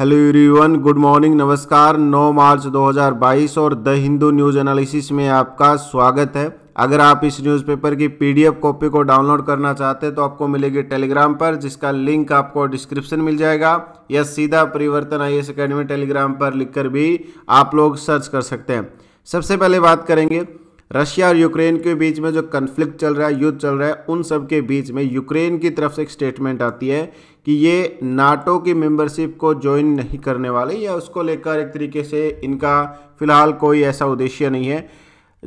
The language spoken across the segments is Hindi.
हेलो एवरीवन गुड मॉर्निंग नमस्कार 9 मार्च 2022 और द हिंदू न्यूज़ एनालिसिस में आपका स्वागत है अगर आप इस न्यूज़पेपर की पीडीएफ कॉपी को डाउनलोड करना चाहते हैं तो आपको मिलेगी टेलीग्राम पर जिसका लिंक आपको डिस्क्रिप्शन मिल जाएगा या सीधा परिवर्तन आई एस अकेडमी टेलीग्राम पर लिखकर भी आप लोग सर्च कर सकते हैं सबसे पहले बात करेंगे रशिया और यूक्रेन के बीच में जो कन्फ्लिक्ट चल रहा है युद्ध चल रहा है उन सब के बीच में यूक्रेन की तरफ से एक स्टेटमेंट आती है कि ये नाटो की मेंबरशिप को ज्वाइन नहीं करने वाले या उसको लेकर एक तरीके से इनका फिलहाल कोई ऐसा उद्देश्य नहीं है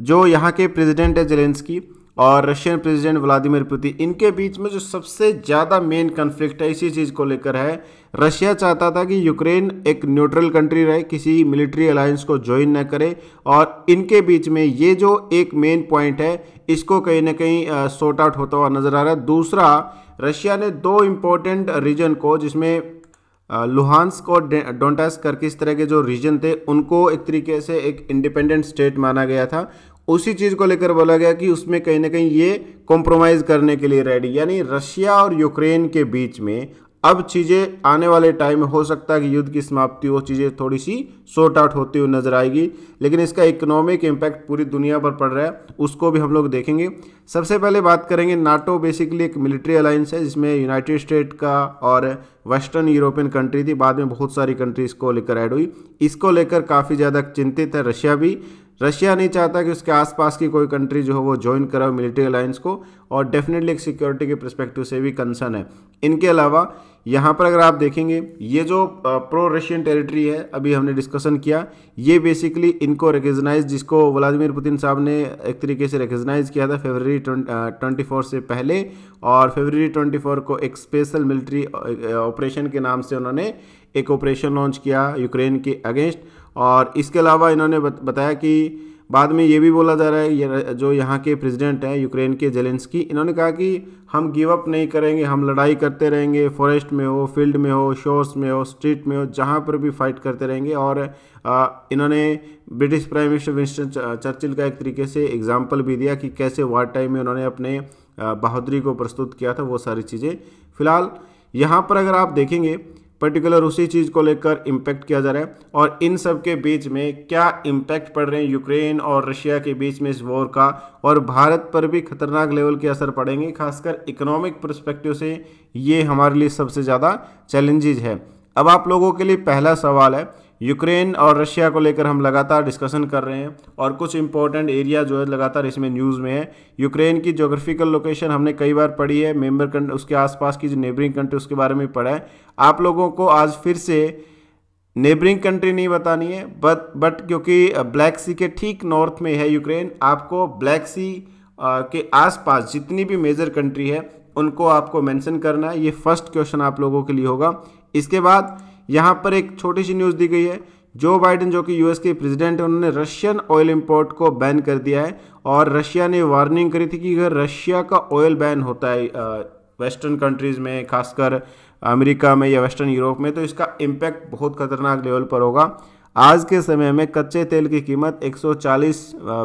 जो यहाँ के प्रेसिडेंट है जेलेंस्की और रशियन प्रेसिडेंट व्लादिमीर पुतिन इनके बीच में जो सबसे ज़्यादा मेन कन्फ्लिक्ट है इसी चीज़ को लेकर है रशिया चाहता था कि यूक्रेन एक न्यूट्रल कंट्री रहे किसी मिलिट्री अलायंस को ज्वाइन न करे और इनके बीच में ये जो एक मेन पॉइंट है इसको कहीं ना कहीं सॉर्ट आउट होता हुआ नज़र आ रहा है दूसरा रशिया ने दो इम्पोर्टेंट रीजन को जिसमें लुहानस्क और डोंटास करके इस तरह के जो रीजन थे उनको एक तरीके से एक इंडिपेंडेंट स्टेट माना गया था उसी चीज़ को लेकर बोला गया कि उसमें कहीं ना कहीं ये कॉम्प्रोमाइज़ करने के लिए रेडी यानी रशिया और यूक्रेन के बीच में अब चीज़ें आने वाले टाइम में हो सकता है कि युद्ध की समाप्ति वो चीज़ें थोड़ी सी शॉर्ट आउट होती हुई नजर आएगी लेकिन इसका इकोनॉमिक इम्पैक्ट पूरी दुनिया पर पड़ रहा है उसको भी हम लोग देखेंगे सबसे पहले बात करेंगे नाटो बेसिकली एक मिलिट्री अलायंस है जिसमें यूनाइटेड स्टेट का और वेस्टर्न यूरोपियन कंट्री थी बाद में बहुत सारी कंट्रीज को लेकर ऐड हुई इसको लेकर काफ़ी ज़्यादा चिंतित है रशिया भी रशिया नहीं चाहता कि उसके आसपास की कोई कंट्री जो हो वो ज्वाइन कराओ मिलिट्री अलायंस को और डेफिनेटली एक सिक्योरिटी के प्रस्पेक्टिव से भी कंसर्न है इनके अलावा यहाँ पर अगर आप देखेंगे ये जो प्रो रशियन टेरिटरी है अभी हमने डिस्कशन किया ये बेसिकली इनको रिकग्नाइज जिसको व्लादिमिर पुतिन साहब ने एक तरीके से रिकग्नाइज किया था फरवरी ट्वेंटी फोर से पहले और फेबररी ट्वेंटी फोर को एक स्पेशल मिलिट्री ऑपरेशन के नाम से उन्होंने एक ऑपरेशन लॉन्च किया यूक्रेन के अगेंस्ट और इसके अलावा इन्होंने बताया कि बाद में ये भी बोला जा रहा है जो यहाँ के प्रेसिडेंट हैं यूक्रेन के की इन्होंने कहा कि हम गिव अप नहीं करेंगे हम लड़ाई करते रहेंगे फॉरेस्ट में हो फील्ड में हो शोर्स में हो स्ट्रीट में हो जहाँ पर भी फाइट करते रहेंगे और इन्होंने British prime minister Winston Churchill का एक तरीके से एग्जाम्पल भी दिया कि कैसे वार टाइम में उन्होंने अपने बहादुरी को प्रस्तुत किया था वो सारी चीज़ें फिलहाल यहाँ पर अगर आप देखेंगे पर्टिकुलर उसी चीज़ को लेकर इम्पैक्ट किया जा रहा है और इन सब के बीच में क्या इम्पैक्ट पड़ रहे हैं यूक्रेन और रशिया के बीच में इस वॉर का और भारत पर भी खतरनाक लेवल के असर पड़ेंगे खासकर इकोनॉमिक परस्पेक्टिव से ये हमारे लिए सबसे ज़्यादा चैलेंजेज है अब आप लोगों के लिए पहला सवाल है यूक्रेन और रशिया को लेकर हम लगातार डिस्कशन कर रहे हैं और कुछ इंपॉर्टेंट एरिया जो है लगातार इसमें न्यूज़ में है यूक्रेन की जोग्राफिकल लोकेशन हमने कई बार पढ़ी है मेंबर कंट्री उसके आसपास की जो नेबरिंग कंट्री उसके बारे में पढ़ा है आप लोगों को आज फिर से नेबरिंग कंट्री नहीं बतानी है बट बट क्योंकि ब्लैक सी के ठीक नॉर्थ में है यूक्रेन आपको ब्लैक सी के आसपास जितनी भी मेजर कंट्री है उनको आपको मेंशन करना है ये फर्स्ट क्वेश्चन आप लोगों के लिए होगा इसके बाद यहाँ पर एक छोटी सी न्यूज़ दी गई है जो बाइडन जो कि यूएस के प्रेसिडेंट हैं उन्होंने रशियन ऑयल इंपोर्ट को बैन कर दिया है और रशिया ने वार्निंग करी थी कि अगर रशिया का ऑयल बैन होता है वेस्टर्न कंट्रीज़ में खासकर अमेरिका में या वेस्टर्न यूरोप में तो इसका इम्पैक्ट बहुत खतरनाक लेवल पर होगा आज के समय में कच्चे तेल की कीमत 140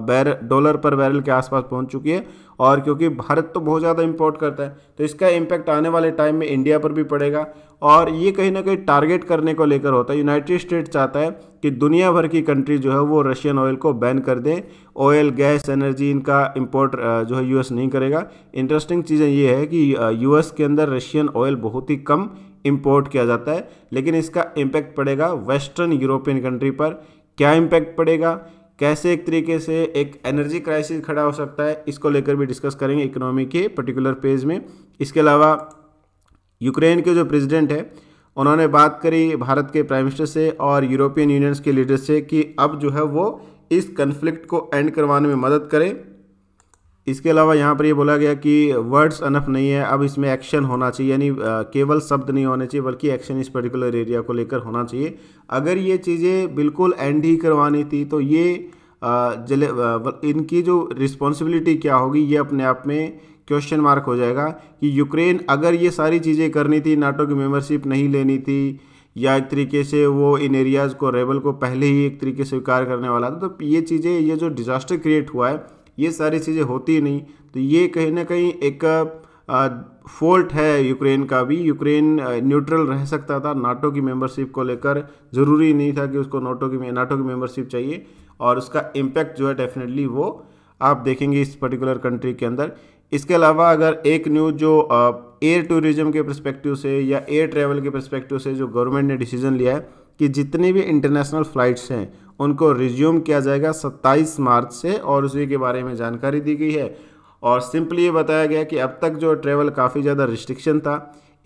बैर डॉलर पर बैरल के आसपास पहुंच चुकी है और क्योंकि भारत तो बहुत ज़्यादा इंपोर्ट करता है तो इसका इम्पैक्ट आने वाले टाइम में इंडिया पर भी पड़ेगा और ये कहीं ना कहीं टारगेट करने को लेकर होता है यूनाइटेड स्टेट चाहता है कि दुनिया भर की कंट्री जो है वो रशियन ऑयल को बैन कर दें ऑयल गैस एनर्जी इनका इम्पोर्ट जो है यूएस नहीं करेगा इंटरेस्टिंग चीज़ें ये है कि यूएस के अंदर रशियन ऑयल बहुत ही कम इम्पोर्ट किया जाता है लेकिन इसका इम्पैक्ट पड़ेगा वेस्टर्न यूरोपियन कंट्री पर क्या इम्पैक्ट पड़ेगा कैसे एक तरीके से एक एनर्जी क्राइसिस खड़ा हो सकता है इसको लेकर भी डिस्कस करेंगे इकोनॉमी के पर्टिकुलर पेज में इसके अलावा यूक्रेन के जो प्रेसिडेंट है उन्होंने बात करी भारत के प्राइम मिनिस्टर से और यूरोपियन यूनियंस के लीडर से कि अब जो है वो इस कन्फ्लिक्ट को एंड करवाने में मदद करें इसके अलावा यहाँ पर ये बोला गया कि वर्ड्स अनफ नहीं है अब इसमें एक्शन होना चाहिए यानी केवल शब्द नहीं होने चाहिए बल्कि एक्शन इस पर्टिकुलर एरिया को लेकर होना चाहिए अगर ये चीज़ें बिल्कुल एंड ही करवानी थी तो ये जले इनकी जो रिस्पॉन्सिबिलिटी क्या होगी ये अपने आप में क्वेश्चन मार्क हो जाएगा कि यूक्रेन अगर ये सारी चीज़ें करनी थी नाटो की मेम्बरशिप नहीं लेनी थी या एक तरीके से वो इन एरियाज़ को रेबल को पहले ही एक तरीके से स्वीकार करने वाला था तो ये चीज़ें ये जो डिज़ास्टर क्रिएट हुआ है ये सारी चीज़ें होती नहीं तो ये कहीं ना कहीं एक फॉल्ट है यूक्रेन का भी यूक्रेन न्यूट्रल रह सकता था नाटो की मेंबरशिप को लेकर ज़रूरी नहीं था कि उसको नाटो की नाटो की मेंबरशिप चाहिए और उसका इम्पैक्ट जो है डेफिनेटली वो आप देखेंगे इस पर्टिकुलर कंट्री के अंदर इसके अलावा अगर एक न्यूज़ जो एयर टूरिज्म के परस्पेक्टिव से या एयर ट्रैवल के परस्पेक्टिव से जो गवर्नमेंट ने डिसीजन लिया है कि जितनी भी इंटरनेशनल फ़्लाइट्स हैं उनको रिज्यूम किया जाएगा 27 मार्च से और उसी के बारे में जानकारी दी गई है और सिंपली ये बताया गया कि अब तक जो ट्रेवल काफ़ी ज़्यादा रिस्ट्रिक्शन था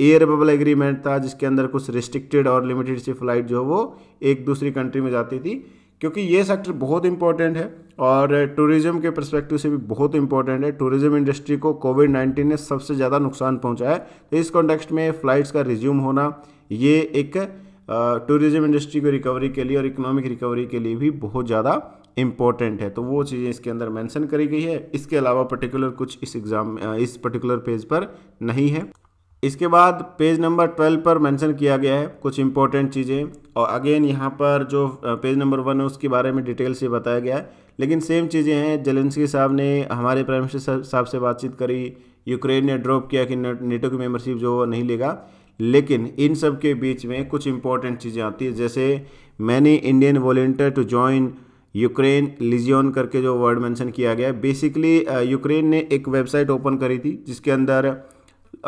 एयर बबल एग्रीमेंट था जिसके अंदर कुछ रिस्ट्रिक्टेड और लिमिटेड सी फ्लाइट जो वो एक दूसरी कंट्री में जाती थी क्योंकि ये सेक्टर बहुत इंपॉर्टेंट है और टूरिज़्म के परस्पेक्टिव से भी बहुत इंपॉर्टेंट है टूरिज़्म इंडस्ट्री को कोविड नाइन्टीन ने सबसे ज़्यादा नुकसान पहुँचाया है तो इस कॉन्टेक्स्ट में फ़्लाइट्स का रिज्यूम होना ये एक टूरिज़्म इंडस्ट्री को रिकवरी के लिए और इकोनॉमिक रिकवरी के लिए भी बहुत ज़्यादा इम्पॉर्टेंट है तो वो चीज़ें इसके अंदर मेंशन करी गई है इसके अलावा पर्टिकुलर कुछ इस एग्ज़ाम इस पर्टिकुलर पेज पर नहीं है इसके बाद पेज नंबर ट्वेल्व पर मेंशन किया गया है कुछ इंपॉर्टेंट चीज़ें और अगेन यहाँ पर जो पेज नंबर वन है उसके बारे में डिटेल से बताया गया है लेकिन सेम चीज़ें हैं जेलेंसकी साहब ने हमारे प्राइम मिनिस्टर साहब से बातचीत करी यूक्रेन ने ड्रॉप किया कि नेटो की मेंबरशिप जो नहीं लेगा लेकिन इन सब के बीच में कुछ इंपॉर्टेंट चीज़ें आती है जैसे many Indian volunteer to join Ukraine legion करके जो वर्ड मेंशन किया गया बेसिकली यूक्रेन uh, ने एक वेबसाइट ओपन करी थी जिसके अंदर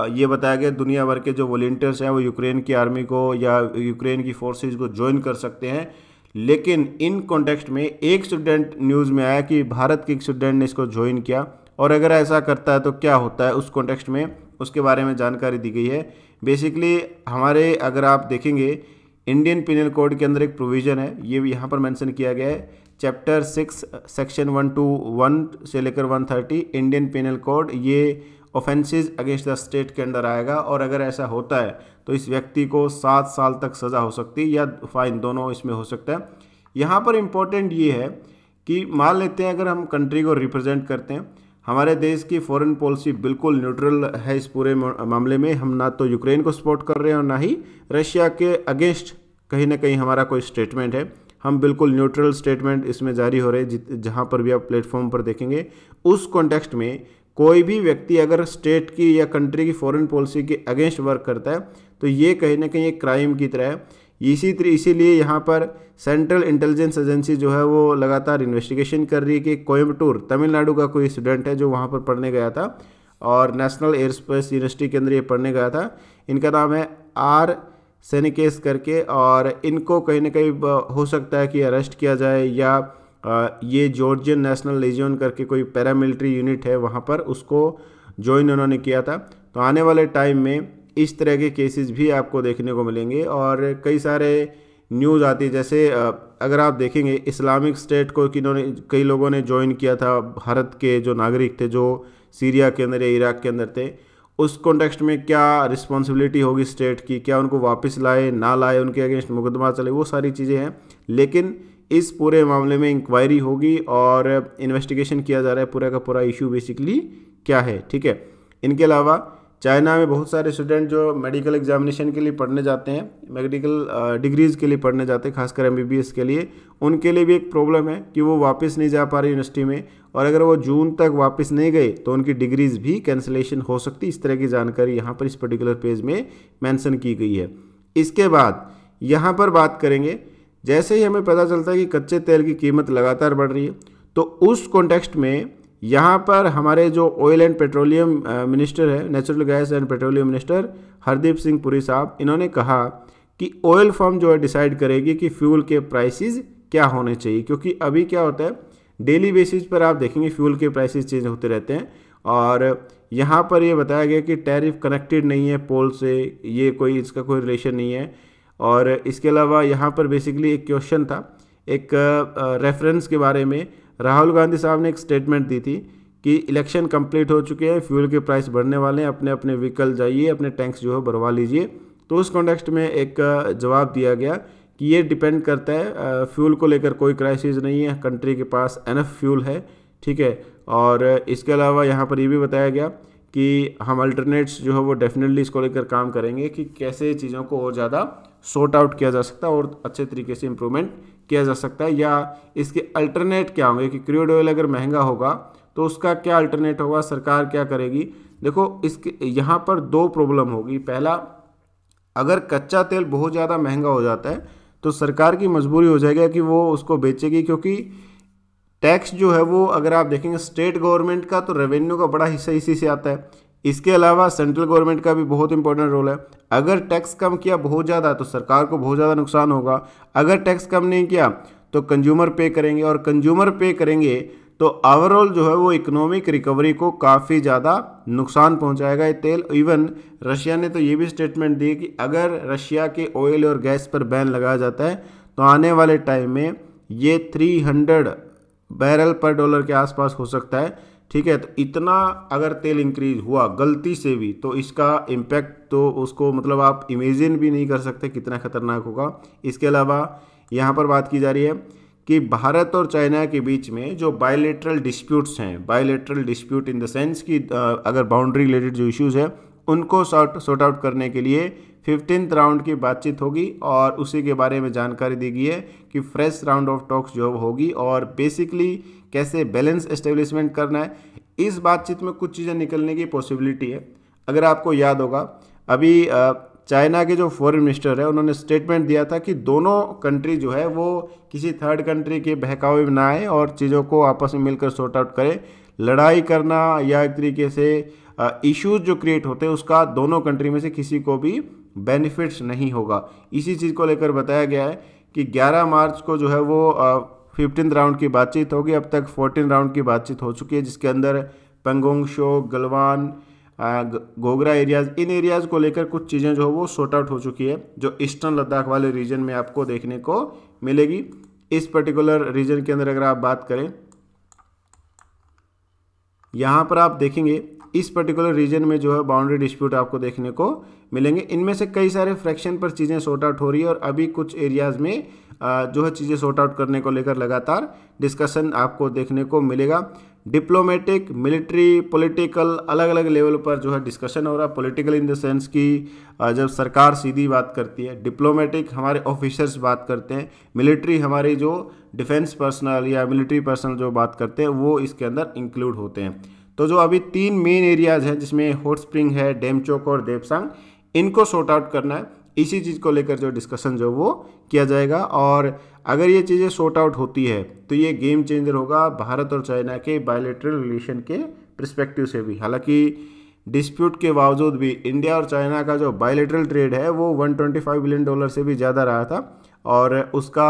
uh, ये बताया गया दुनिया भर के जो वॉल्टियर्स हैं वो यूक्रेन की आर्मी को या यूक्रेन की फोर्सेज को ज्वाइन कर सकते हैं लेकिन इन कॉन्टेक्स्ट में एक स्टूडेंट न्यूज़ में आया कि भारत के एक स्टूडेंट ने इसको ज्वाइन किया और अगर ऐसा करता है तो क्या होता है उस कॉन्टेक्स्ट में उसके बारे में जानकारी दी गई है बेसिकली हमारे अगर आप देखेंगे इंडियन पिनल कोड के अंदर एक प्रोविज़न है ये भी यहाँ पर मेंशन किया गया है chapter six section one two one से लेकर one thirty Indian penal code ये ऑफेंसेज अगेंस्ट द स्टेट के अंडर आएगा और अगर ऐसा होता है तो इस व्यक्ति को सात साल तक सज़ा हो सकती है या फाइन दोनों इसमें हो सकता है यहाँ पर इम्पोर्टेंट ये है कि मान लेते हैं अगर हम कंट्री को रिप्रजेंट करते हैं हमारे देश की फॉरेन पॉलिसी बिल्कुल न्यूट्रल है इस पूरे मामले में हम ना तो यूक्रेन को सपोर्ट कर रहे हैं और ना ही रशिया के अगेंस्ट कहीं ना कहीं हमारा कोई स्टेटमेंट है हम बिल्कुल न्यूट्रल स्टेटमेंट इसमें जारी हो रहे हैं जहाँ पर भी आप प्लेटफॉर्म पर देखेंगे उस कॉन्टेक्स्ट में कोई भी व्यक्ति अगर स्टेट की या कंट्री की फॉरेन पॉलिसी के अगेंस्ट वर्क करता है तो ये कहीं ना कहीं एक क्राइम की तरह है इसी तरी इसीलिए यहाँ पर सेंट्रल इंटेलिजेंस एजेंसी जो है वो लगातार इन्वेस्टिगेशन कर रही है कि कोयम्बटूर तमिलनाडु का कोई स्टूडेंट है जो वहाँ पर पढ़ने गया था और नेशनल एयर स्पेस यूनिवर्सिटी के अंदर ये पढ़ने गया था इनका नाम है आर सैनिकेस करके और इनको कहीं ना कहीं हो सकता है कि अरेस्ट किया जाए या ये जॉर्जियन नेशनल लेजियन करके कोई पैरामिलिट्री यूनिट है वहाँ पर उसको ज्वाइन उन्होंने किया था तो आने वाले टाइम में इस तरह के केसेस भी आपको देखने को मिलेंगे और कई सारे न्यूज़ आती है जैसे अगर आप देखेंगे इस्लामिक स्टेट को किन्होंने कई लोगों ने ज्वाइन किया था भारत के जो नागरिक थे जो सीरिया के अंदर या इराक के अंदर थे उस कॉन्टेक्स्ट में क्या रिस्पॉन्सिबिलिटी होगी स्टेट की क्या उनको वापस लाए ना लाए उनके अगेंस्ट मुकदमा चले वो सारी चीज़ें हैं लेकिन इस पूरे मामले में इंक्वायरी होगी और इन्वेस्टिगेशन किया जा रहा है पूरा का पूरा इशू बेसिकली क्या है ठीक है इनके अलावा चाइना में बहुत सारे स्टूडेंट जो मेडिकल एग्जामिनेशन के लिए पढ़ने जाते हैं मेडिकल डिग्रीज़ के लिए पढ़ने जाते हैं खासकर एमबीबीएस के लिए उनके लिए भी एक प्रॉब्लम है कि वो वापस नहीं जा पा रहे यूनिवर्सिटी में और अगर वो जून तक वापस नहीं गए तो उनकी डिग्रीज़ भी कैंसिलेशन हो सकती इस तरह की जानकारी यहाँ पर इस पर्टिकुलर पेज में मैंसन की गई है इसके बाद यहाँ पर बात करेंगे जैसे ही हमें पता चलता है कि कच्चे तेल की कीमत लगातार बढ़ रही है तो उस कॉन्टेक्स्ट में यहाँ पर हमारे जो ऑयल एंड पेट्रोलियम मिनिस्टर है natural gas and petroleum minister Hardeep Singh Puri sahab इन्होंने कहा कि ऑयल फर्म जो है डिसाइड करेगी कि फ्यूल के प्राइसेस क्या होने चाहिए क्योंकि अभी क्या होता है डेली बेसिस पर आप देखेंगे फ्यूल के प्राइसेस चेंज होते रहते हैं और यहाँ पर ये बताया गया कि टैरिफ कनेक्टेड नहीं है पोल से ये कोई इसका कोई रिलेशन नहीं है और इसके अलावा यहाँ पर बेसिकली एक क्वेश्चन था एक रेफरेंस के बारे में राहुल गांधी साहब ने एक स्टेटमेंट दी थी कि इलेक्शन कंप्लीट हो चुके हैं फ्यूल के प्राइस बढ़ने वाले हैं अपने अपने व्हीकल जाइए अपने टैंक्स जो है भरवा लीजिए तो उस कॉन्टेक्स्ट में एक जवाब दिया गया कि ये डिपेंड करता है फ्यूल को लेकर कोई क्राइसिस नहीं है कंट्री के पास एनफ फ्यूल है ठीक है और इसके अलावा यहाँ पर ये भी बताया गया कि हम अल्टरनेट्स जो है वो डेफिनेटली इसको लेकर काम करेंगे कि कैसे चीज़ों को और ज़्यादा सॉर्ट आउट किया जा सकता है और अच्छे तरीके से इम्प्रूवमेंट किया जा सकता है या इसके अल्टरनेट क्या होंगे कि क्रूड ऑयल अगर महंगा होगा तो उसका क्या अल्टरनेट होगा सरकार क्या करेगी देखो इसके यहाँ पर दो प्रॉब्लम होगी पहला अगर कच्चा तेल बहुत ज़्यादा महंगा हो जाता है तो सरकार की मजबूरी हो जाएगी कि वो उसको बेचेगी क्योंकि टैक्स जो है वो अगर आप देखेंगे स्टेट गवर्नमेंट का तो रेवेन्यू का बड़ा हिस्सा इसी से आता है इसके अलावा सेंट्रल गवर्नमेंट का भी बहुत इंपॉर्टेंट रोल है अगर टैक्स कम किया बहुत ज़्यादा तो सरकार को बहुत ज़्यादा नुकसान होगा अगर टैक्स कम नहीं किया तो कंज्यूमर पे करेंगे और कंज्यूमर पे करेंगे तो ओवरऑल जो है वो इकोनॉमिक रिकवरी को काफ़ी ज़्यादा नुकसान पहुंचाएगा ये तेल इवन रशिया ने तो ये भी स्टेटमेंट दी कि अगर रशिया के ऑयल और गैस पर बैन लगाया जाता है तो आने वाले टाइम में ये 300 बैरल पर डॉलर के आसपास हो सकता है ठीक है तो इतना अगर तेल इंक्रीज हुआ गलती से भी तो इसका इम्पैक्ट तो उसको मतलब आप इमेजिन भी नहीं कर सकते कितना खतरनाक होगा इसके अलावा यहाँ पर बात की जा रही है कि भारत और चाइना के बीच में जो बायोलेट्रल डिस्प्यूट्स हैं bilateral dispute in the sense कि अगर बाउंड्री रिलेटेड जो इश्यूज़ हैं उनको सॉर्ट सॉर्ट आउट करने के लिए फिफ्टीन राउंड की बातचीत होगी और उसी के बारे में जानकारी दी गई है कि फ्रेश राउंड ऑफ टॉक्स जो होगी और बेसिकली कैसे बैलेंस एस्टेब्लिशमेंट करना है इस बातचीत में कुछ चीज़ें निकलने की पॉसिबिलिटी है अगर आपको याद होगा अभी चाइना के जो फॉरेन मिनिस्टर है उन्होंने स्टेटमेंट दिया था कि दोनों कंट्री जो है वो किसी थर्ड कंट्री के बहकावे में ना आए और चीज़ों को आपस में मिलकर सॉर्ट आउट करें लड़ाई करना या एक तरीके से इश्यूज जो क्रिएट होते हैं उसका दोनों कंट्री में से किसी को भी बेनिफिट्स नहीं होगा इसी चीज़ को लेकर बताया गया है कि 11 मार्च को जो है वो फिफ्टीन राउंड की बातचीत होगी अब तक फोर्टीन राउंड की बातचीत हो चुकी है जिसके अंदर पंगोंग शो गलवान गोगरा एरियाज इन एरियाज़ को लेकर कुछ चीज़ें जो है वो शॉर्ट आउट हो चुकी है जो ईस्टर्न लद्दाख वाले रीजन में आपको देखने को मिलेगी इस पर्टिकुलर रीजन के अंदर अगर आप बात करें यहाँ पर आप देखेंगे इस पर्टिकुलर रीजन में जो है बाउंड्री डिस्प्यूट आपको देखने को मिलेंगे इनमें से कई सारे फ्रैक्शन पर चीज़ें शॉर्ट आउट हो रही है और अभी कुछ एरियाज़ में जो है चीज़ें सॉर्ट आउट करने को लेकर लगातार डिस्कशन आपको देखने को मिलेगा डिप्लोमेटिक मिलिट्री पॉलिटिकल अलग अलग लेवल पर जो है डिस्कशन हो रहा है पोलिटिकल इन द सेंस कि जब सरकार सीधी बात करती है डिप्लोमेटिक हमारे ऑफिसर्स बात करते हैं मिलिट्री हमारे जो डिफेंस पर्सनल या मिलिट्री पर्सनल जो बात करते हैं वो इसके अंदर इंक्लूड होते हैं तो जो अभी तीन मेन एरियाज़ हैं जिसमें हॉट स्प्रिंग है डेमचौक और देवसांग इनको सॉर्ट आउट करना है इसी चीज़ को लेकर जो डिस्कशन जो वो किया जाएगा और अगर ये चीज़ें शॉर्ट आउट होती है तो ये गेम चेंजर होगा भारत और चाइना के बायोलिट्रल रिलेशन के प्रस्पेक्टिव से भी हालांकि डिस्प्यूट के बावजूद भी इंडिया और चाइना का जो बायोलिट्रल ट्रेड है वो 125 बिलियन डॉलर से भी ज़्यादा रहा था और उसका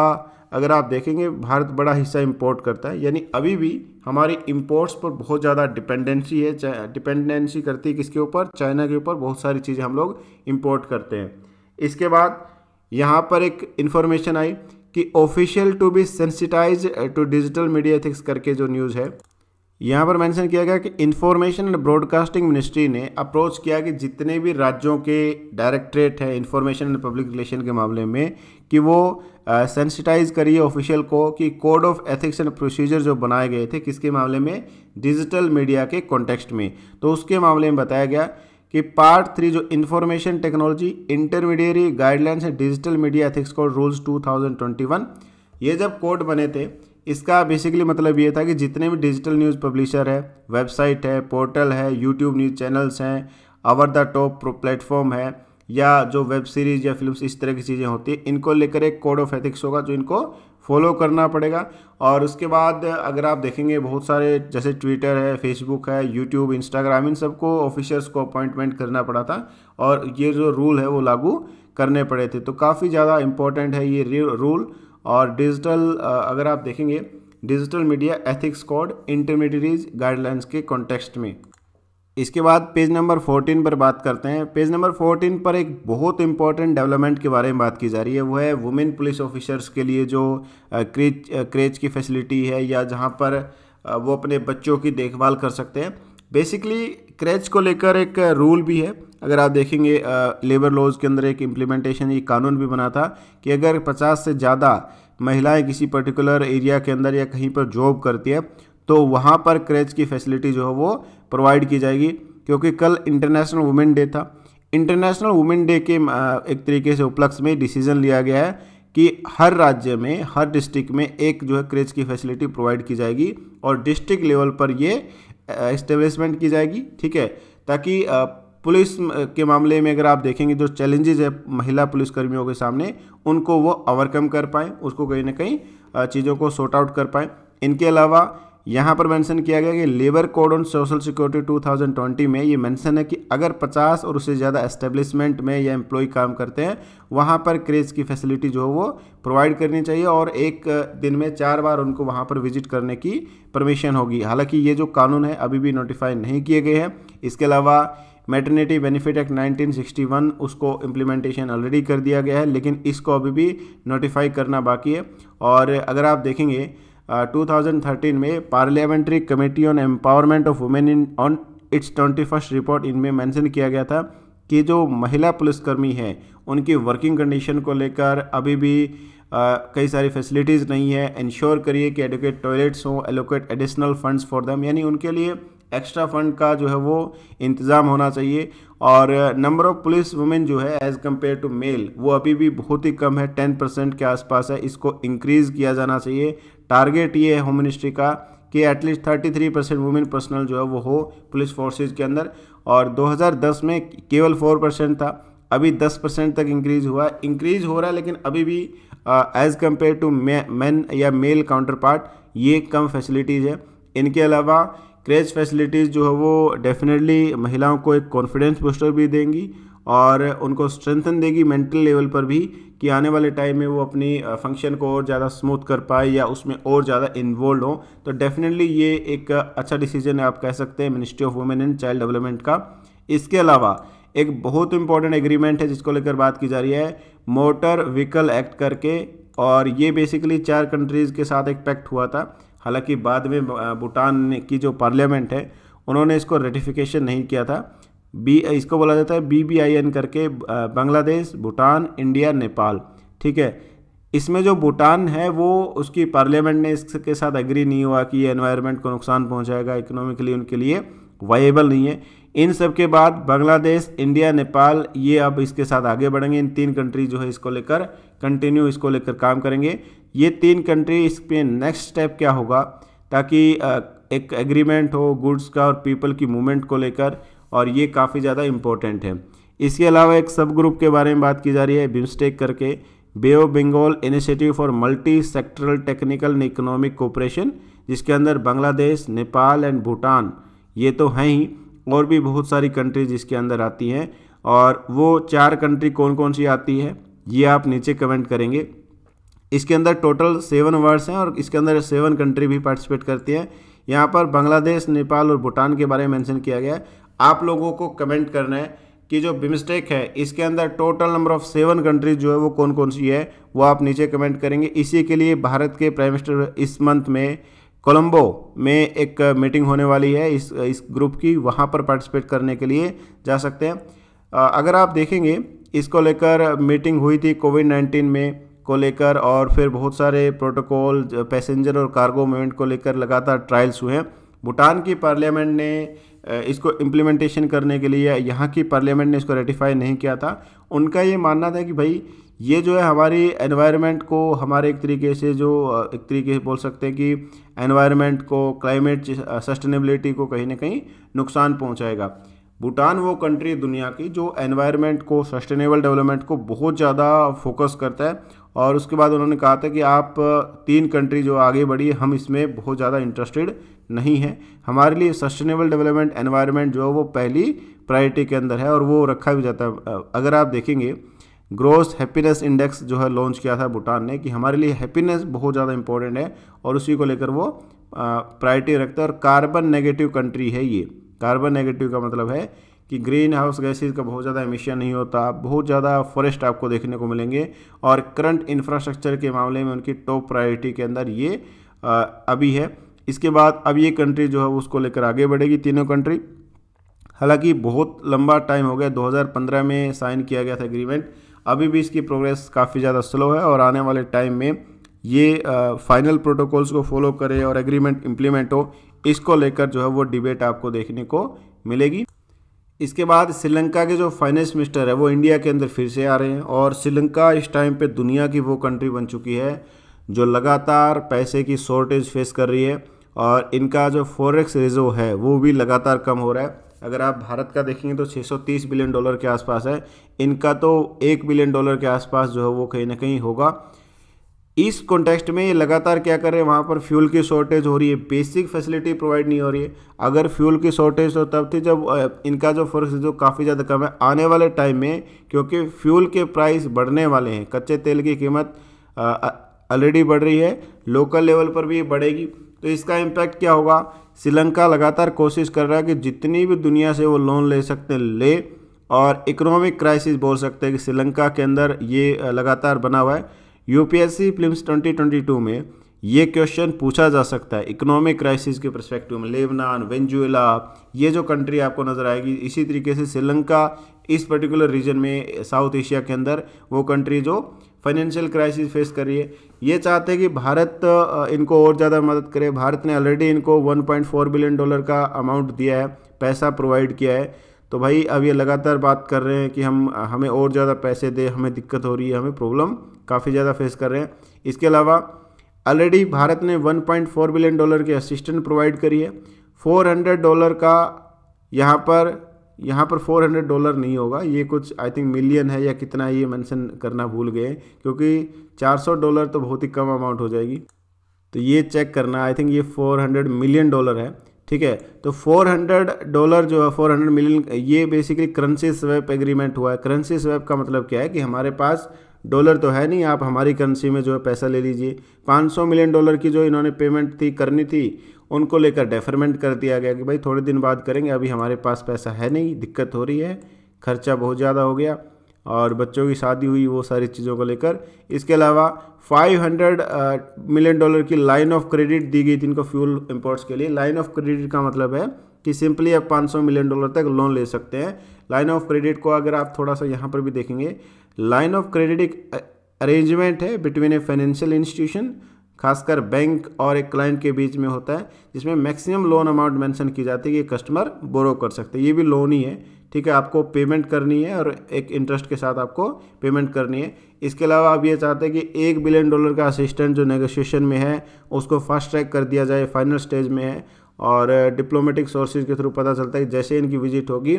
अगर आप देखेंगे भारत बड़ा हिस्सा इंपोर्ट करता है यानी अभी भी हमारी इंपोर्ट्स पर बहुत ज़्यादा डिपेंडेंसी है डिपेंडेंसी करती है किसके ऊपर चाइना के ऊपर बहुत सारी चीज़ें हम लोग इम्पोर्ट करते हैं इसके बाद यहाँ पर एक इन्फॉर्मेशन आई कि official to be sensitize to digital media ethics करके जो न्यूज़ है यहाँ पर मेंशन किया गया कि इन्फॉर्मेशन एंड ब्रॉडकास्टिंग मिनिस्ट्री ने अप्रोच किया कि जितने भी राज्यों के डायरेक्टरेट हैं इन्फॉर्मेशन एंड पब्लिक रिलेशन के मामले में कि वो सेंसिटाइज uh, करिए ऑफिशियल को कि code of ethics and procedure जो बनाए गए थे किसके मामले में डिजिटल मीडिया के कॉन्टेक्स्ट में तो उसके मामले में बताया गया कि पार्ट थ्री जो information technology intermediary guidelines and digital media ethics code rules 2021 ये जब कोड बने थे इसका बेसिकली मतलब ये था कि जितने भी डिजिटल न्यूज़ पब्लिशर है वेबसाइट है पोर्टल है यूट्यूब न्यूज़ चैनल्स हैं अवर द टॉप प्लेटफॉर्म है या जो वेब सीरीज़ या फिल्म इस तरह की चीज़ें होती हैं इनको लेकर एक कोड ऑफ एथिक्स होगा जो इनको फॉलो करना पड़ेगा और उसके बाद अगर आप देखेंगे बहुत सारे जैसे ट्विटर है फेसबुक है यूट्यूब इंस्टाग्राम इन सबको ऑफिशर्स को अपॉइंटमेंट करना पड़ा था और ये जो रूल है वो लागू करने पड़े थे तो काफ़ी ज़्यादा इम्पोर्टेंट है ये रूल और डिजिटल अगर आप देखेंगे digital media ethics code intermediaries guidelines के कॉन्टेक्स्ट में इसके बाद पेज नंबर 14 पर बात करते हैं पेज नंबर 14 पर एक बहुत इंपॉर्टेंट डेवलपमेंट के बारे में बात की जा रही है वो है वुमेन पुलिस ऑफिसर्स के लिए जो क्रेच क्रेच की फैसिलिटी है या जहाँ पर वो अपने बच्चों की देखभाल कर सकते हैं बेसिकली क्रेच को लेकर एक रूल भी है अगर आप देखेंगे लेबर लॉज के अंदर एक इम्प्लीमेंटेशन ये कानून भी बना था कि अगर पचास से ज़्यादा महिलाएं किसी पर्टिकुलर एरिया के अंदर या कहीं पर जॉब करती है तो वहाँ पर क्रेच की फैसिलिटी जो है वो प्रोवाइड की जाएगी क्योंकि कल इंटरनेशनल वुमेन डे था इंटरनेशनल वुमेन डे के एक तरीके से उपलक्ष्य में डिसीजन लिया गया है कि हर राज्य में हर डिस्ट्रिक्ट में एक जो है क्रेज की फैसिलिटी प्रोवाइड की जाएगी और डिस्ट्रिक्ट लेवल पर ये इस्टेब्लिशमेंट की जाएगी ठीक है ताकि पुलिस के मामले में अगर आप देखेंगे जो चैलेंजेस है महिला पुलिसकर्मियों के सामने उनको वो ओवरकम कर पाएँ उसको कहीं ना कहीं चीज़ों को सॉर्ट आउट कर पाएँ इनके अलावा यहाँ पर मेंशन किया गया कि labour code on social security 2020 में ये मेंशन है कि अगर 50 और उससे ज़्यादा एस्टेब्लिशमेंट में या एम्प्लॉय काम करते हैं वहाँ पर क्रेज की फैसिलिटी जो है वो प्रोवाइड करनी चाहिए और एक दिन में चार बार उनको वहाँ पर विजिट करने की परमिशन होगी हालांकि ये जो कानून है अभी भी नोटिफाई नहीं किए गए हैं इसके अलावा मेटर्निटी बेनिफिट एक्ट 1961 उसको इम्प्लीमेंटेशन ऑलरेडी कर दिया गया है लेकिन इसको अभी भी नोटिफाई करना बाकी है और अगर आप देखेंगे 2013 में parliamentary committee on empowerment of women in on its twenty first report इनमें मेंशन किया गया था कि जो महिला पुलिसकर्मी हैं उनकी वर्किंग कंडीशन को लेकर अभी भी कई सारी फैसिलिटीज़ नहीं है इंश्योर करिए कि एडोकेट टॉयलेट्स हों allocate additional funds for them यानी उनके लिए एक्स्ट्रा फंड का जो है वो इंतज़ाम होना चाहिए और नंबर ऑफ़ पुलिस वुमेन जो है एज़ कम्पेयर टू मेल वो अभी भी बहुत ही कम है टेन परसेंट के आसपास है इसको इंक्रीज़ किया जाना चाहिए टारगेट ये है होम मिनिस्ट्री का कि एटलीस्ट 33 परसेंट वुमेन पर्सनल जो है वो हो पुलिस फोर्सेज के अंदर और 2010 में केवल 4 परसेंट था अभी 10 परसेंट तक इंक्रीज हुआ इंक्रीज हो रहा है लेकिन अभी भी एज़ कम्पेयर टू मैन या मेल काउंटर पार्ट ये कम फैसिलिटीज़ है इनके अलावा क्रेज फैसिलिटीज़ जो है वो डेफिनेटली महिलाओं को एक कॉन्फिडेंस बूस्टर भी देंगी और उनको स्ट्रेंथन देगी मेंटल लेवल पर भी कि आने वाले टाइम में वो अपनी फंक्शन को और ज़्यादा स्मूथ कर पाए या उसमें और ज़्यादा इन्वॉल्व हो तो डेफिनेटली ये एक अच्छा डिसीजन है आप कह सकते हैं ministry of women and child development का इसके अलावा एक बहुत इंपॉर्टेंट एग्रीमेंट है जिसको लेकर बात की जा रही है मोटर व्हीकल एक्ट करके और ये बेसिकली चार कंट्रीज़ के साथ एक पैक्ट हुआ था हालांकि बाद में भूटान की जो पार्लियामेंट है उन्होंने इसको रेटिफिकेशन नहीं किया था बी इसको बोला जाता है बी बी आई एन करके बांग्लादेश भूटान इंडिया नेपाल ठीक है इसमें जो भूटान है वो उसकी पार्लियामेंट ने इसके साथ एग्री नहीं हुआ कि ये एनवायरनमेंट को नुकसान पहुंचाएगा इकोनॉमिकली उनके लिए वाइबल नहीं है इन सब के बाद बांग्लादेश इंडिया नेपाल ये अब इसके साथ आगे बढ़ेंगे इन तीन कंट्री जो है इसको लेकर कंटिन्यू इसको लेकर काम करेंगे ये तीन कंट्री इस पर नेक्स्ट स्टेप क्या होगा ताकि एक एग्रीमेंट हो गुड्स का और पीपल की मूवमेंट को लेकर और ये काफ़ी ज़्यादा इम्पोर्टेंट है इसके अलावा एक सब ग्रुप के बारे में बात की जा रही है बिम्स्टेक करके bay of Bengal initiative for multi sectoral technical and economic cooperation जिसके अंदर बांग्लादेश नेपाल एंड भूटान ये तो हैं ही और भी बहुत सारी कंट्रीज इसके अंदर आती हैं और वो चार कंट्री कौन कौन सी आती है ये आप नीचे कमेंट करेंगे इसके अंदर टोटल सेवन वर्ड्स हैं और इसके अंदर सेवन कंट्री भी पार्टिसिपेट करती हैं यहाँ पर बांग्लादेश नेपाल और भूटान के बारे में मेंशन किया गया है आप लोगों को कमेंट करना है कि जो बिमस्टेक है इसके अंदर total number of seven countries जो है वो कौन कौन सी है वो आप नीचे कमेंट करेंगे इसी के लिए भारत के प्राइम मिनिस्टर इस मंथ में कोलंबो में एक मीटिंग होने वाली है इस इस ग्रुप की वहाँ पर पार्टिसिपेट करने के लिए जा सकते हैं अगर आप देखेंगे इसको लेकर मीटिंग हुई थी कोविड नाइन्टीन में को लेकर और फिर बहुत सारे प्रोटोकॉल पैसेंजर और कार्गो मूवमेंट को लेकर लगातार ट्रायल्स हुए हैं भूटान की पार्लियामेंट ने इसको इम्प्लीमेंटेशन करने के लिए यहाँ की पार्लियामेंट ने इसको रेटिफाई नहीं किया था उनका ये मानना था कि भाई ये जो है हमारी एनवायरनमेंट को हमारे एक तरीके से जो एक तरीके से बोल सकते हैं कि एनवायरनमेंट को क्लाइमेट सस्टेनेबिलिटी को कहीं ना कहीं नुकसान पहुंचाएगा भूटान वो कंट्री है दुनिया की जो एनवायरनमेंट को सस्टेनेबल डेवलपमेंट को बहुत ज़्यादा फोकस करता है और उसके बाद उन्होंने कहा था कि आप तीन कंट्री जो आगे बढ़ी हम इसमें बहुत ज़्यादा इंटरेस्टेड नहीं है हमारे लिए सस्टेनेबल डेवलपमेंट एनवायरनमेंट जो है वो पहली प्रायोरिटी के अंदर है और वो रखा भी जाता है अगर आप देखेंगे ग्रोथ हैप्पीनेस इंडेक्स जो है लॉन्च किया था भूटान ने कि हमारे लिए हैप्पीनेस बहुत ज़्यादा इंपॉर्टेंट है और उसी को लेकर वो प्रायोरिटी रखता है और कार्बन नेगेटिव कंट्री है ये कार्बन नेगेटिव का मतलब है कि ग्रीन हाउस गैसेज का बहुत ज़्यादा एमिशन नहीं होता बहुत ज़्यादा फॉरेस्ट आपको देखने को मिलेंगे और करंट इंफ्रास्ट्रक्चर के मामले में उनकी टॉप प्रायोरिटी के अंदर ये अभी है इसके बाद अब ये कंट्री जो है उसको लेकर आगे बढ़ेगी तीनों कंट्री हालांकि बहुत लंबा टाइम हो गया 2015 में साइन किया गया था एग्रीमेंट अभी भी इसकी प्रोग्रेस काफ़ी ज़्यादा स्लो है और आने वाले टाइम में ये फाइनल प्रोटोकॉल्स को फॉलो करे और एग्रीमेंट इम्प्लीमेंट हो इसको लेकर जो है वो डिबेट आपको देखने को मिलेगी इसके बाद श्रीलंका के जो फाइनेंस मिनिस्टर है वो इंडिया के अंदर फिर से आ रहे हैं और श्रीलंका इस टाइम पे दुनिया की वो कंट्री बन चुकी है जो लगातार पैसे की शॉर्टेज फेस कर रही है और इनका जो फॉरेक्स रिजर्व है वो भी लगातार कम हो रहा है अगर आप भारत का देखेंगे तो 630 बिलियन डॉलर के आसपास है इनका तो एक बिलियन डॉलर के आसपास जो है वो कहीं ना कहीं होगा इस कॉन्टेक्स्ट में ये लगातार क्या कर रहे हैं वहाँ पर फ्यूल की शॉर्टेज हो रही है बेसिक फैसिलिटी प्रोवाइड नहीं हो रही है अगर फ्यूल की शॉर्टेज तो तब थी जब इनका जो फर्क जो काफ़ी ज़्यादा कम है आने वाले टाइम में क्योंकि फ्यूल के प्राइस बढ़ने वाले हैं कच्चे तेल की कीमत ऑलरेडी बढ़ रही है लोकल लेवल पर भी ये बढ़ेगी तो इसका इम्पैक्ट क्या होगा श्रीलंका लगातार कोशिश कर रहा है कि जितनी भी दुनिया से वो लोन ले सकते हैं ले और इकोनॉमिक क्राइसिस बोल सकते हैं कि श्रीलंका के अंदर ये लगातार बना हुआ है यूपीएससी ट्वेंटी टू में ये क्वेश्चन पूछा जा सकता है इकोनॉमिक क्राइसिस के परस्पेक्टिव में लेबनान वेंजुएला ये जो कंट्री आपको नज़र आएगी इसी तरीके से श्रीलंका इस पर्टिकुलर रीजन में साउथ एशिया के अंदर वो कंट्री जो फाइनेंशियल क्राइसिस फेस कर रही है ये चाहते हैं कि भारत इनको और ज़्यादा मदद करे भारत ने ऑलरेडी इनको 1.4 बिलियन डॉलर का अमाउंट दिया है पैसा प्रोवाइड किया है तो भाई अब ये लगातार बात कर रहे हैं कि हम हमें और ज़्यादा पैसे दे हमें दिक्कत हो रही है हमें प्रॉब्लम काफ़ी ज़्यादा फेस कर रहे हैं इसके अलावा ऑलरेडी भारत ने 1.4 बिलियन डॉलर की असिस्टेंट प्रोवाइड करी है 400 डॉलर का यहाँ पर यहाँ पर 400 डॉलर नहीं होगा ये कुछ आई थिंक मिलियन है या कितना ये मेंशन करना भूल गए क्योंकि 400 डॉलर तो बहुत ही कम अमाउंट हो जाएगी तो ये चेक करना आई थिंक ये 400 मिलियन डॉलर है ठीक है तो 400 डॉलर जो है 400 मिलियन ये बेसिकली करेंसी स्वैप एग्रीमेंट हुआ है करेंसी स्वैप का मतलब क्या है कि हमारे पास डॉलर तो है नहीं आप हमारी करेंसी में जो है पैसा ले लीजिए 500 मिलियन डॉलर की जो इन्होंने पेमेंट थी करनी थी उनको लेकर डेफरमेंट कर दिया गया कि भाई थोड़े दिन बाद करेंगे अभी हमारे पास पैसा है नहीं दिक्कत हो रही है खर्चा बहुत ज़्यादा हो गया और बच्चों की शादी हुई वो सारी चीज़ों को लेकर इसके अलावा 500 मिलियन डॉलर की लाइन ऑफ क्रेडिट दी गई थी इनको फ्यूल इंपोर्ट्स के लिए लाइन ऑफ क्रेडिट का मतलब है कि सिंपली आप 500 मिलियन डॉलर तक लोन ले सकते हैं लाइन ऑफ क्रेडिट को अगर आप थोड़ा सा यहाँ पर भी देखेंगे लाइन ऑफ क्रेडिट एक अरेंजमेंट है बिटवीन ए फाइनेंशियल इंस्टीट्यूशन खासकर बैंक और एक क्लाइंट के बीच में होता है जिसमें मैक्सिमम लोन अमाउंट मेंशन की जाती है कि कस्टमर बोरो कर सकते हैं ये भी लोन ही है ठीक है आपको पेमेंट करनी है और एक इंटरेस्ट के साथ आपको पेमेंट करनी है इसके अलावा आप ये चाहते हैं कि एक बिलियन डॉलर का असिस्टेंट जो नेगोशिएशन में है उसको फास्ट ट्रैक कर दिया जाए फाइनल स्टेज में है और डिप्लोमेटिक uh, सोर्सेज के थ्रू पता चलता है कि जैसे इनकी विजिट होगी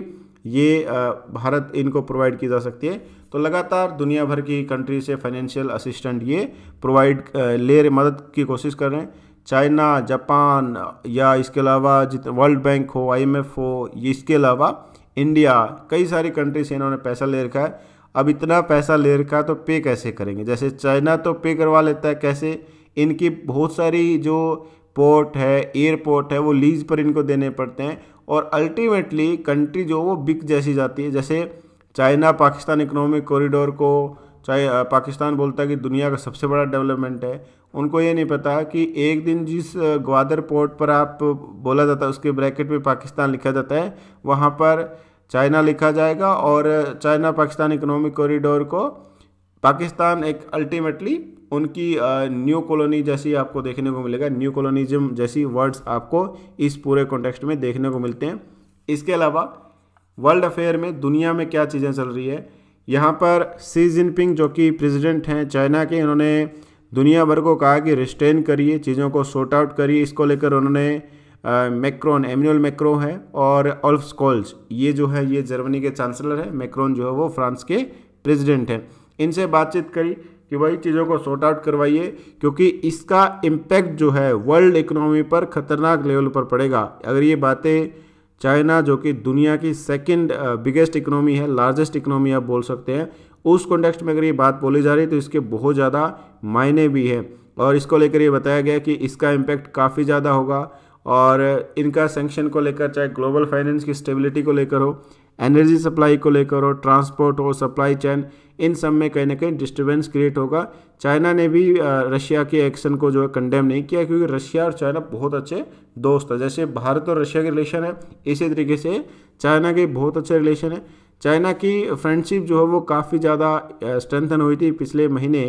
ये uh, भारत इनको प्रोवाइड की जा सकती है तो लगातार दुनिया भर की कंट्री से फाइनेंशियल असिस्टेंट ये प्रोवाइड ले रहे मदद की कोशिश कर रहे हैं चाइना जापान या इसके अलावा जित वर्ल्ड बैंक हो आईएमएफ हो इसके अलावा इंडिया कई सारी कंट्री से इन्होंने पैसा ले रखा है अब इतना पैसा ले रखा है तो पे कैसे करेंगे जैसे चाइना तो पे करवा लेता है कैसे इनकी बहुत सारी जो पोर्ट है एयरपोर्ट है वो लीज पर इनको देने पड़ते हैं और अल्टीमेटली कंट्री जो वो बिक जैसी जाती है जैसे चाइना पाकिस्तान इकोनॉमिक कॉरिडोर को चाहे पाकिस्तान बोलता है कि दुनिया का सबसे बड़ा डेवलपमेंट है उनको ये नहीं पता कि एक दिन जिस ग्वादर पोर्ट पर आप बोला जाता है उसके ब्रैकेट में पाकिस्तान लिखा जाता है वहाँ पर चाइना लिखा जाएगा और चाइना पाकिस्तान इकोनॉमिक कॉरिडोर को पाकिस्तान एक अल्टीमेटली उनकी न्यू कॉलोनी जैसी आपको देखने को मिलेगा न्यू कॉलोनीजम जैसी वर्ड्स आपको इस पूरे कॉन्टेक्स्ट में देखने को मिलते हैं इसके अलावा वर्ल्ड अफेयर में दुनिया में क्या चीज़ें चल रही है यहाँ पर सी जिनपिंग जो कि प्रेसिडेंट हैं चाइना के इन्होंने दुनिया भर को कहा कि रिस्टेन करिए चीज़ों को सॉर्ट आउट करिए इसको लेकर उन्होंने मैक्रोन एमिनल मैक्रो है और ऑल्फ स्कॉल्स ये जो है ये जर्मनी के चांसलर है मैक्रोन जो है वो फ्रांस के प्रेसिडेंट हैं इनसे बातचीत करी कि वही चीज़ों को सॉर्ट आउट करवाइए क्योंकि इसका इम्पैक्ट जो है वर्ल्ड इकोनॉमी पर ख़तरनाक लेवल पर पड़ेगा अगर ये बातें चाइना जो कि दुनिया की सेकंड बिगेस्ट इकोनॉमी है लार्जेस्ट इकोनॉमी आप बोल सकते हैं उस कॉन्टेक्स्ट में अगर ये बात बोली जा रही तो इसके बहुत ज़्यादा मायने भी हैं और इसको लेकर ये बताया गया कि इसका इम्पैक्ट काफ़ी ज़्यादा होगा और इनका सेंक्शन को लेकर चाहे ग्लोबल फाइनेंस की स्टेबिलिटी को लेकर हो एनर्जी सप्लाई को लेकर और ट्रांसपोर्ट और सप्लाई चैन इन सब में कहीं ना कहीं डिस्टर्बेंस क्रिएट होगा चाइना ने भी रशिया के एक्शन को जो है कंडेम नहीं किया क्योंकि रशिया और चाइना बहुत अच्छे दोस्त है जैसे भारत और रशिया के रिलेशन है इसी तरीके से चाइना के बहुत अच्छे रिलेशन है चाइना की फ्रेंडशिप जो है वो काफ़ी ज़्यादा स्ट्रेंथन हुई थी पिछले महीने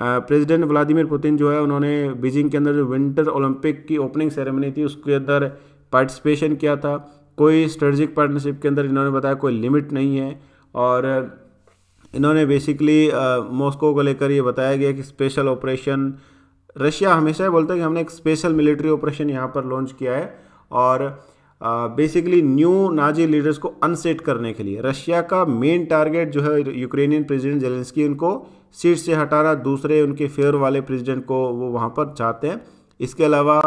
प्रेसिडेंट व्लादिमीर पुतिन जो है उन्होंने बीजिंग के अंदर जो विंटर ओलंपिक की ओपनिंग सेरेमनी थी उसके अंदर पार्टिसिपेशन किया था कोई स्ट्रेटजिक पार्टनरशिप के अंदर इन्होंने बताया कोई लिमिट नहीं है और इन्होंने बेसिकली मॉस्को को लेकर ये बताया गया कि स्पेशल ऑपरेशन रशिया हमेशा ही बोलता है कि हमने एक स्पेशल मिलिट्री ऑपरेशन यहाँ पर लॉन्च किया है और बेसिकली न्यू नाजी लीडर्स को अनसेट करने के लिए रशिया का मेन टारगेट जो है यूक्रेनियन प्रेसिडेंट जेलेंस्की उनको सीट से हटाना दूसरे उनके फेयर वाले प्रेसिडेंट को वो वहाँ पर चाहते हैं इसके अलावा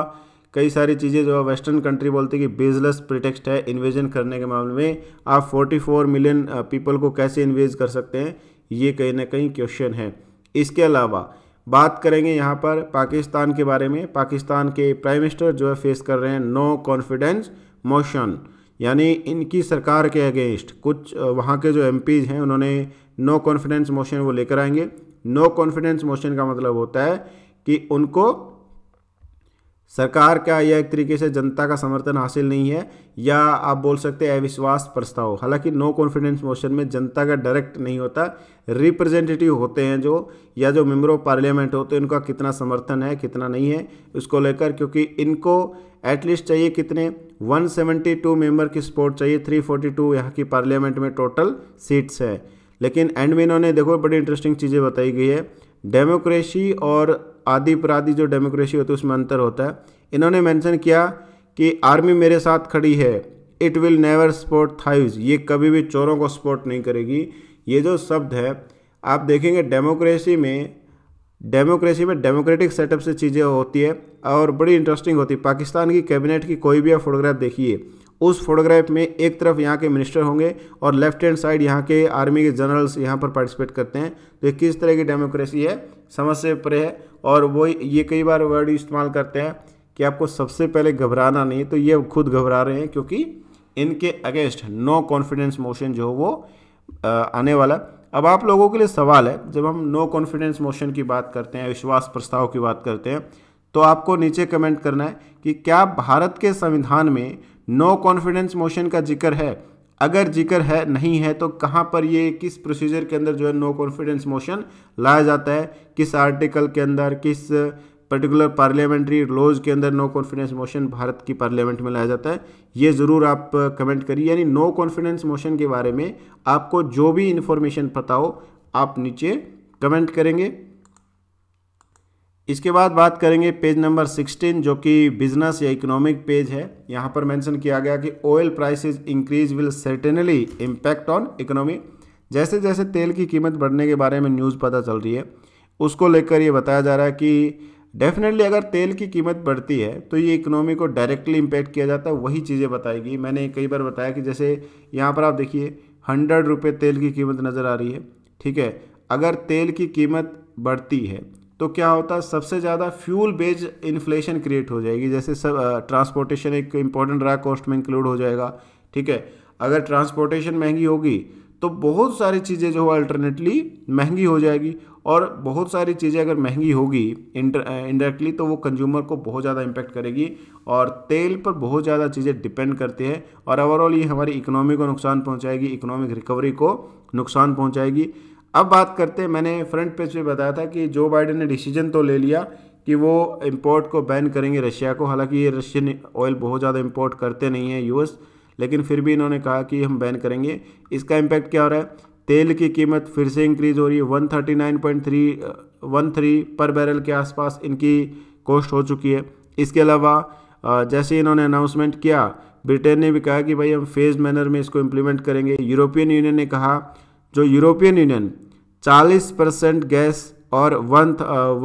कई सारी चीज़ें जो है वेस्टर्न कंट्री बोलते हैं कि बेजलेस प्रिटेक्स्ट है इन्वेजन करने के मामले में आप 44 मिलियन पीपल को कैसे इन्वेज कर सकते हैं ये कहीं ना कहीं क्वेश्चन है इसके अलावा बात करेंगे यहाँ पर पाकिस्तान के बारे में पाकिस्तान के प्राइम मिनिस्टर जो है फेस कर रहे हैं नो कॉन्फिडेंस मोशन यानी इनकी सरकार के अगेंस्ट कुछ वहाँ के जो एम हैं उन्होंने नो कॉन्फिडेंस मोशन वो लेकर आएंगे नो कॉन्फिडेंस मोशन का मतलब होता है कि उनको सरकार का या एक तरीके से जनता का समर्थन हासिल नहीं है या आप बोल सकते हैं अविश्वास प्रस्ताव हालांकि नो कॉन्फिडेंस मोशन में जनता का डायरेक्ट नहीं होता रिप्रेजेंटेटिव होते हैं जो या जो मेम्बर ऑफ पार्लियामेंट होते हैं उनका कितना समर्थन है कितना नहीं है उसको लेकर क्योंकि इनको एटलीस्ट चाहिए कितने 172 मेंबर की सपोर्ट चाहिए 342 फोर्टी यहाँ की पार्लियामेंट में टोटल सीट्स है लेकिन एंड में इन्होंने देखो बड़ी इंटरेस्टिंग चीज़ें बताई गई है डेमोक्रेसी और आदि अपराधी जो डेमोक्रेसी होती है उसमें अंतर होता है इन्होंने मेंशन किया कि आर्मी मेरे साथ खड़ी है it will never support this ये कभी भी चोरों को सपोर्ट नहीं करेगी ये जो शब्द है आप देखेंगे डेमोक्रेसी में डेमोक्रेसी में डेमोक्रेटिक सेटअप से चीज़ें होती है और बड़ी इंटरेस्टिंग होती है पाकिस्तान की कैबिनेट की कोई भी आप फोटोग्राफ देखिए उस फोटोग्राफ में एक तरफ यहाँ के मिनिस्टर होंगे और लेफ्ट हैंड साइड यहाँ के आर्मी के जनरल्स यहाँ पर पार्टिसिपेट करते हैं तो ये किस तरह की डेमोक्रेसी है समझ से परे है और वो ये कई बार वर्ड इस्तेमाल करते हैं कि आपको सबसे पहले घबराना नहीं तो ये खुद घबरा रहे हैं क्योंकि इनके अगेंस्ट नो कॉन्फिडेंस मोशन जो वो आने वाला अब आप लोगों के लिए सवाल है जब हम नो कॉन्फिडेंस मोशन की बात करते हैं विश्वास प्रस्ताव की बात करते हैं तो आपको नीचे कमेंट करना है कि क्या भारत के संविधान में नो कॉन्फिडेंस मोशन का जिक्र है अगर जिक्र है नहीं है तो कहाँ पर ये किस प्रोसीजर के अंदर जो है नो कॉन्फिडेंस मोशन लाया जाता है किस आर्टिकल के अंदर किस पर्टिकुलर पार्लियामेंट्री लॉज के अंदर नो कॉन्फिडेंस मोशन भारत की पार्लियामेंट में लाया जाता है ये ज़रूर आप कमेंट करिए यानी नो कॉन्फिडेंस मोशन के बारे में आपको जो भी इन्फॉर्मेशन पता हो आप नीचे कमेंट करेंगे इसके बाद बात करेंगे पेज नंबर 16 जो कि बिजनेस या इकोनॉमिक पेज है यहाँ पर मेंशन किया गया कि oil prices increase will certainly impact on economy जैसे जैसे तेल की कीमत बढ़ने के बारे में न्यूज़ पता चल रही है उसको लेकर ये बताया जा रहा है कि डेफिनेटली अगर तेल की कीमत बढ़ती है तो ये इकोनॉमी को डायरेक्टली इम्पैक्ट किया जाता है वही चीज़ें बताएगी मैंने कई बार बताया कि जैसे यहाँ पर आप देखिए हंड्रेड रुपये तेल की कीमत नज़र आ रही है ठीक है अगर तेल की कीमत बढ़ती है तो क्या होता है सबसे ज़्यादा फ्यूल बेज इन्फ्लेशन क्रिएट हो जाएगी जैसे सब ट्रांसपोर्टेशन एक इम्पॉर्टेंट रहा कॉस्ट में इंक्लूड हो जाएगा ठीक है अगर ट्रांसपोर्टेशन महंगी होगी तो बहुत सारी चीज़ें जो है अल्टरनेटली महंगी हो जाएगी और बहुत सारी चीज़ें अगर महंगी होगी इंडायरेक्टली तो वो कंज्यूमर को बहुत ज़्यादा इम्पेक्ट करेगी और तेल पर बहुत ज़्यादा चीज़ें डिपेंड करती है और ओवरऑल ये हमारी इकोनॉमी को नुकसान पहुँचाएगी इकोनॉमिक रिकवरी को नुकसान पहुँचाएगी अब बात करते हैं मैंने फ्रंट पेज पे बताया था कि जो बाइडन ने डिसीजन तो ले लिया कि वो इम्पोर्ट को बैन करेंगे रशिया को हालांकि ये रशियन ऑयल बहुत ज़्यादा इम्पोर्ट करते नहीं हैं यूएस लेकिन फिर भी इन्होंने कहा कि हम बैन करेंगे इसका इम्पैक्ट क्या हो रहा है तेल की कीमत फिर से इंक्रीज़ हो रही है one thirty nine point three one three पर बैरल के आसपास इनकी कॉस्ट हो चुकी है इसके अलावा uh, जैसे इन्होंने अनाउंसमेंट किया ब्रिटेन ने भी कहा कि भाई हम फेज मैनर में इसको इम्प्लीमेंट करेंगे यूरोपियन यूनियन ने कहा जो यूरोपियन यूनियन 40 परसेंट गैस और वन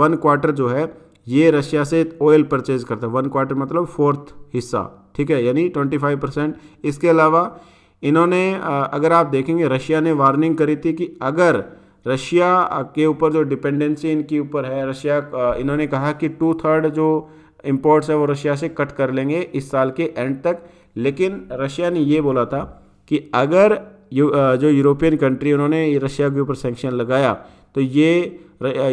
वन क्वार्टर जो है ये रशिया से ऑयल परचेज करता है वन क्वार्टर मतलब फोर्थ हिस्सा ठीक है यानी 25 परसेंट इसके अलावा इन्होंने uh, अगर आप देखेंगे रशिया ने वार्निंग करी थी कि अगर रशिया uh, के ऊपर जो डिपेंडेंसी इनके ऊपर है रशिया uh, इन्होंने कहा कि टू थर्ड जो इम्पोर्ट्स है वो रशिया से कट कर लेंगे इस साल के एंड तक लेकिन रशिया ने ये बोला था कि अगर यू जो यूरोपियन कंट्री उन्होंने रशिया के ऊपर सेंक्शन लगाया तो ये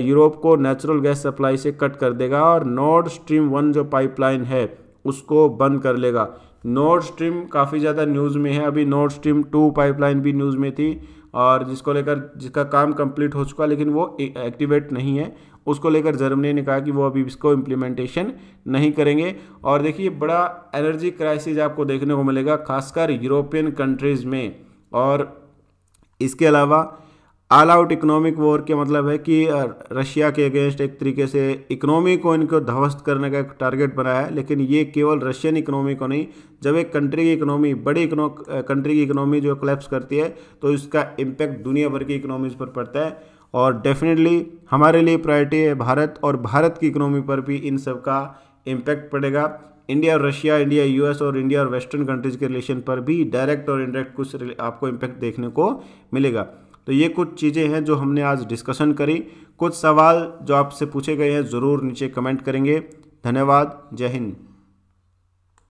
यूरोप को नेचुरल गैस सप्लाई से कट कर देगा और नॉर्थ स्ट्रीम वन जो पाइपलाइन है उसको बंद कर लेगा नॉर्थ स्ट्रीम काफ़ी ज़्यादा न्यूज़ में है अभी नॉर्थ स्ट्रीम टू पाइपलाइन भी न्यूज़ में थी और जिसको लेकर जिसका काम कंप्लीट हो चुका लेकिन वो एक्टिवेट नहीं है उसको लेकर जर्मनी ने कहा कि वो अभी इसको इम्प्लीमेंटेशन नहीं करेंगे और देखिए बड़ा एनर्जी क्राइसिस आपको देखने को मिलेगा खासकर यूरोपियन कंट्रीज़ में और इसके अलावा आल आउट इकोनॉमिक वॉर के मतलब है कि रशिया के अगेंस्ट एक तरीके से इकोनॉमी को इनको ध्वस्त करने का एक टारगेट बनाया है लेकिन ये केवल रशियन इकोनॉमी को नहीं जब एक कंट्री की इकोनॉमी बड़ी कंट्री की इकोनॉमी जो क्लैप्स करती है तो इसका इम्पैक्ट दुनिया भर की इकोनॉमीज़ पर पड़ता है और डेफिनेटली हमारे लिए प्रायोरिटी है भारत और भारत की इकोनॉमी पर भी इन सब का इम्पैक्ट पड़ेगा इंडिया और रशिया इंडिया यूएस और इंडिया और वेस्टर्न कंट्रीज़ के रिलेशन पर भी डायरेक्ट और इनडायरेक्ट कुछ आपको इम्पैक्ट देखने को मिलेगा तो ये कुछ चीज़ें हैं जो हमने आज डिस्कशन करी कुछ सवाल जो आपसे पूछे गए हैं ज़रूर नीचे कमेंट करेंगे धन्यवाद जय हिंद